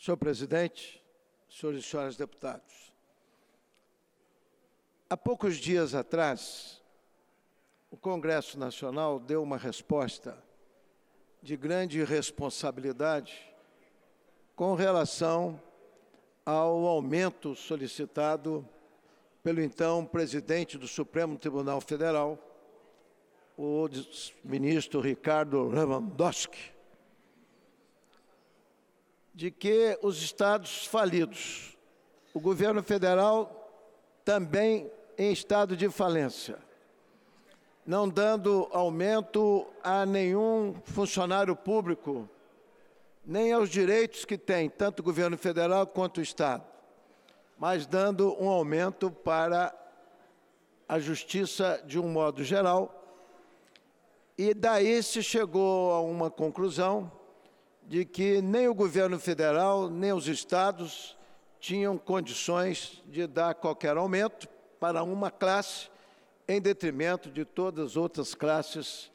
Senhor presidente, senhores e senhoras deputados, há poucos dias atrás, o Congresso Nacional deu uma resposta de grande responsabilidade com relação ao aumento solicitado pelo então presidente do Supremo Tribunal Federal, o ministro Ricardo Lewandowski de que os estados falidos, o governo federal também em estado de falência, não dando aumento a nenhum funcionário público, nem aos direitos que tem tanto o governo federal quanto o estado, mas dando um aumento para a justiça de um modo geral. E daí se chegou a uma conclusão de que nem o governo federal, nem os estados tinham condições de dar qualquer aumento para uma classe, em detrimento de todas as outras classes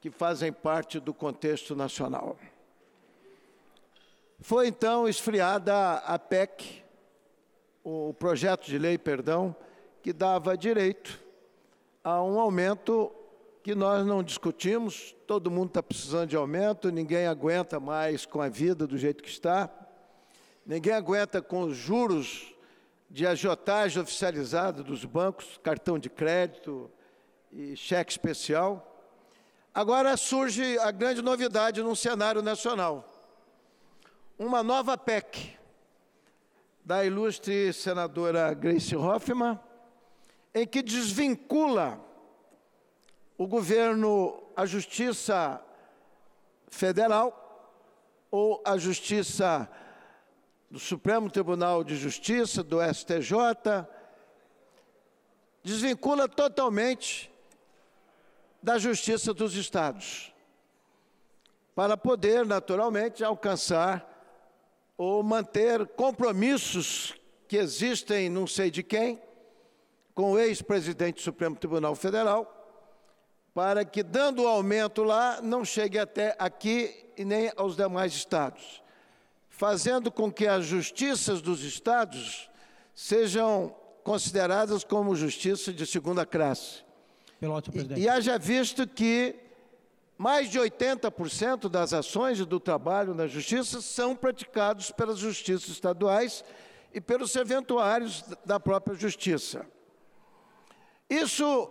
que fazem parte do contexto nacional. Foi então esfriada a PEC, o projeto de lei, perdão, que dava direito a um aumento que nós não discutimos, todo mundo está precisando de aumento, ninguém aguenta mais com a vida do jeito que está, ninguém aguenta com os juros de agiotagem oficializada dos bancos, cartão de crédito e cheque especial. Agora surge a grande novidade no cenário nacional. Uma nova PEC da ilustre senadora Grace Hoffmann, em que desvincula o governo, a Justiça Federal ou a Justiça do Supremo Tribunal de Justiça, do STJ, desvincula totalmente da justiça dos estados, para poder, naturalmente, alcançar ou manter compromissos que existem, não sei de quem, com o ex-presidente do Supremo Tribunal Federal, para que, dando o aumento lá, não chegue até aqui e nem aos demais estados, fazendo com que as justiças dos estados sejam consideradas como justiça de segunda classe. Ótimo, e, e haja visto que mais de 80% das ações do trabalho na justiça são praticados pelas justiças estaduais e pelos serventuários da própria justiça. Isso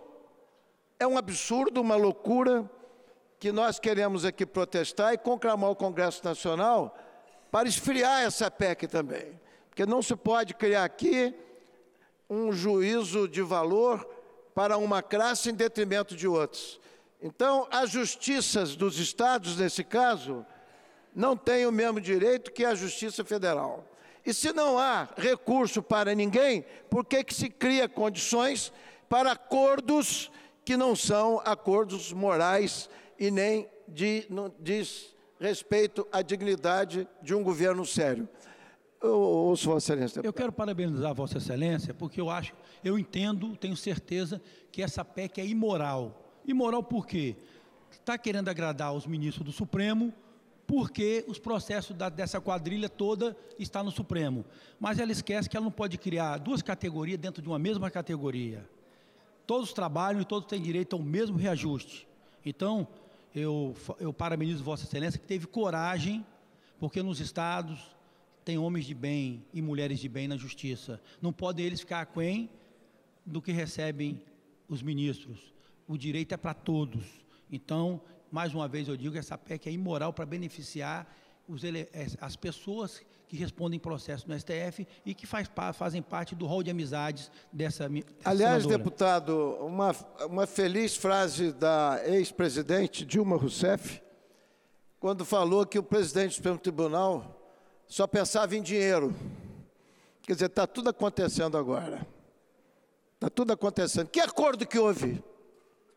é um absurdo, uma loucura que nós queremos aqui protestar e conclamar o Congresso Nacional para esfriar essa PEC também. Porque não se pode criar aqui um juízo de valor para uma classe em detrimento de outros. Então, as justiças dos estados, nesse caso, não têm o mesmo direito que a Justiça Federal. E se não há recurso para ninguém, por que, que se cria condições para acordos que não são acordos morais e nem de, não, diz respeito à dignidade de um governo sério. Eu ouço Vossa Excelência. Eu quero parabenizar Vossa Excelência, porque eu acho, eu entendo, tenho certeza que essa PEC é imoral. Imoral por quê? Está querendo agradar os ministros do Supremo, porque os processos da, dessa quadrilha toda está no Supremo. Mas ela esquece que ela não pode criar duas categorias dentro de uma mesma categoria todos os trabalhos, todos têm direito ao mesmo reajuste. Então, eu, eu parabenizo Vossa Excelência que teve coragem, porque nos estados tem homens de bem e mulheres de bem na justiça. Não podem eles ficar aquém do que recebem os ministros. O direito é para todos. Então, mais uma vez eu digo que essa PEC é imoral para beneficiar os, eh, as pessoas que respondem processo no STF e que faz, fazem parte do rol de amizades dessa. dessa Aliás, senadora. deputado, uma, uma feliz frase da ex-presidente Dilma Rousseff, quando falou que o presidente do Supremo Tribunal só pensava em dinheiro. Quer dizer, está tudo acontecendo agora. Está tudo acontecendo. Que acordo que houve?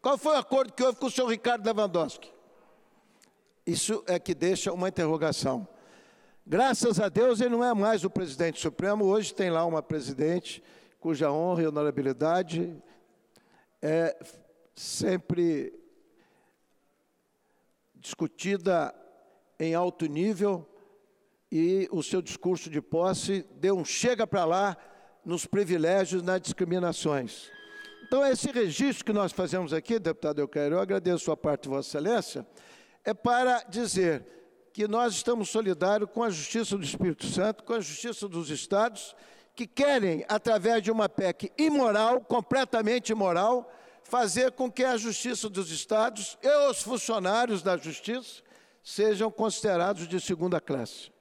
Qual foi o acordo que houve com o senhor Ricardo Lewandowski? Isso é que deixa uma interrogação. Graças a Deus ele não é mais o presidente supremo, hoje tem lá uma presidente cuja honra e honorabilidade é sempre discutida em alto nível e o seu discurso de posse deu um chega para lá nos privilégios, nas discriminações. Então, esse registro que nós fazemos aqui, deputado Eucairo, eu agradeço a parte de Vossa Excelência, é para dizer que nós estamos solidários com a justiça do Espírito Santo, com a justiça dos estados, que querem, através de uma PEC imoral, completamente imoral, fazer com que a justiça dos estados e os funcionários da justiça sejam considerados de segunda classe.